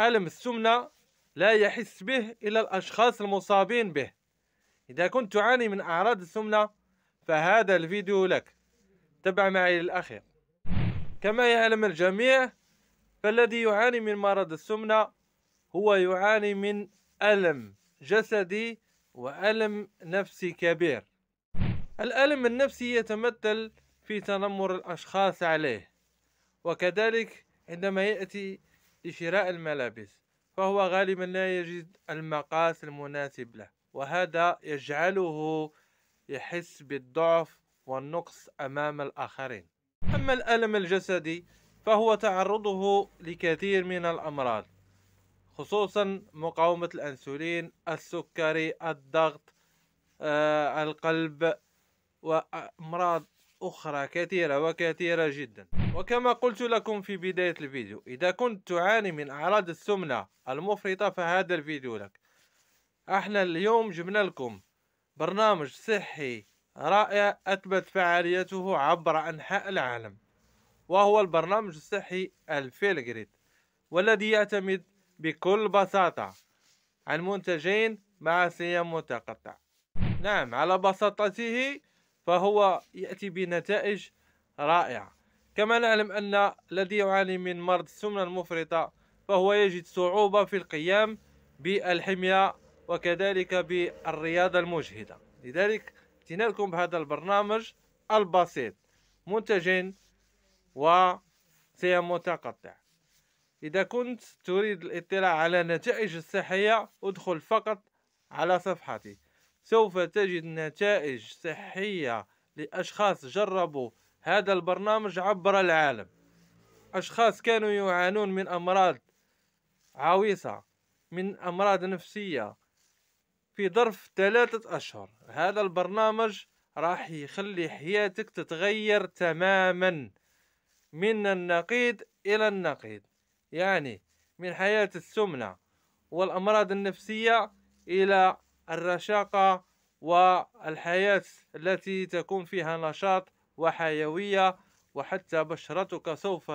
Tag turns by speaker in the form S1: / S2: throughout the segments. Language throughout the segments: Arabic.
S1: ألم السمنة لا يحس به إلا الأشخاص المصابين به إذا كنت تعاني من أعراض السمنة فهذا الفيديو لك تبع معي للأخير كما يعلم الجميع فالذي يعاني من مرض السمنة هو يعاني من ألم جسدي وألم نفسي كبير الألم النفسي يتمثل في تنمر الأشخاص عليه وكذلك عندما يأتي لشراء الملابس فهو غالبا لا يجد المقاس المناسب له وهذا يجعله يحس بالضعف والنقص أمام الآخرين أما الألم الجسدي فهو تعرضه لكثير من الأمراض خصوصا مقاومة الأنسولين السكري الضغط آه، القلب وأمراض أخرى كثيرة وكثيرة جدا وكما قلت لكم في بداية الفيديو إذا كنت تعاني من أعراض السمنة المفرطة فهذا الفيديو لك احنا اليوم جبنا لكم برنامج صحي رائع أثبت فعاليته عبر أنحاء العالم وهو البرنامج الصحي الفيلجريد والذي يعتمد بكل بساطة عن منتجين مع سيم متقطع نعم على بساطته فهو يأتي بنتائج رائعة كما نعلم أن الذي يعاني من مرض السمنة المفرطة فهو يجد صعوبة في القيام بالحمية وكذلك بالرياضة المجهدة لذلك امتنانكم بهذا البرنامج البسيط منتج وسيم متقطع إذا كنت تريد الاطلاع على النتائج الصحية ادخل فقط على صفحتي سوف تجد نتائج صحية لأشخاص جربوا هذا البرنامج عبر العالم أشخاص كانوا يعانون من أمراض عويصة من أمراض نفسية في ظرف ثلاثة أشهر هذا البرنامج راح يخلي حياتك تتغير تماما من النقيض إلى النقيض يعني من حياة السمنة والأمراض النفسية إلى الرشاقة والحياة التي تكون فيها نشاط وحيوية وحتى بشرتك سوف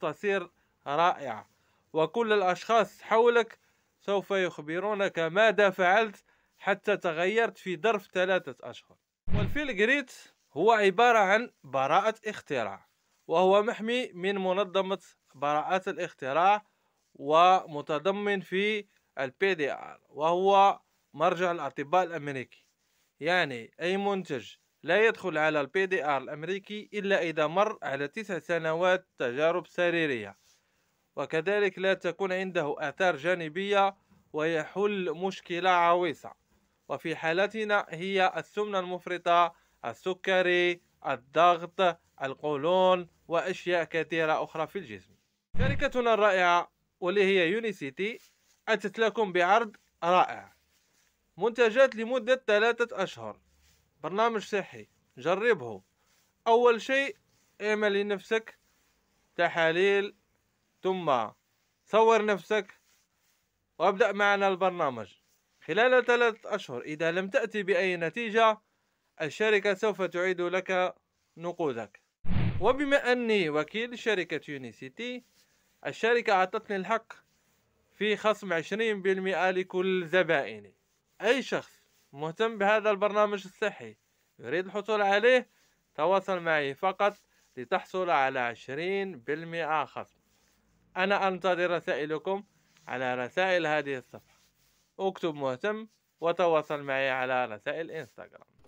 S1: تصير رائعة وكل الأشخاص حولك سوف يخبرونك ماذا فعلت حتى تغيرت في ظرف ثلاثة أشهر جريت هو عبارة عن براءة اختراع وهو محمي من منظمة براءات الاختراع ومتضمن في البي دي ار وهو مرجع الأطباء الأمريكي يعني أي منتج لا يدخل على البي دي آر الأمريكي إلا إذا مر على تسع سنوات تجارب سريرية وكذلك لا تكون عنده آثار جانبية ويحل مشكلة عويصة وفي حالتنا هي السمنة المفرطة السكري الضغط القولون وأشياء كثيرة أخرى في الجسم شركتنا الرائعة واللي هي يونيسيتي أتت لكم بعرض رائع منتجات لمدة ثلاثة أشهر برنامج صحي جربه أول شيء اعمل لنفسك تحاليل ثم صور نفسك وابدأ معنا البرنامج خلال ثلاثة أشهر إذا لم تأتي بأي نتيجة الشركة سوف تعيد لك نقودك وبما أني وكيل شركة يونيسيتي الشركة أعطتني الحق في خصم 20% لكل زبائني أي شخص مهتم بهذا البرنامج الصحي يريد الحصول عليه تواصل معي فقط لتحصل على عشرين بالمئة خصم أنا أنتظر رسائلكم على رسائل هذه الصفحة اكتب مهتم وتواصل معي على رسائل انستغرام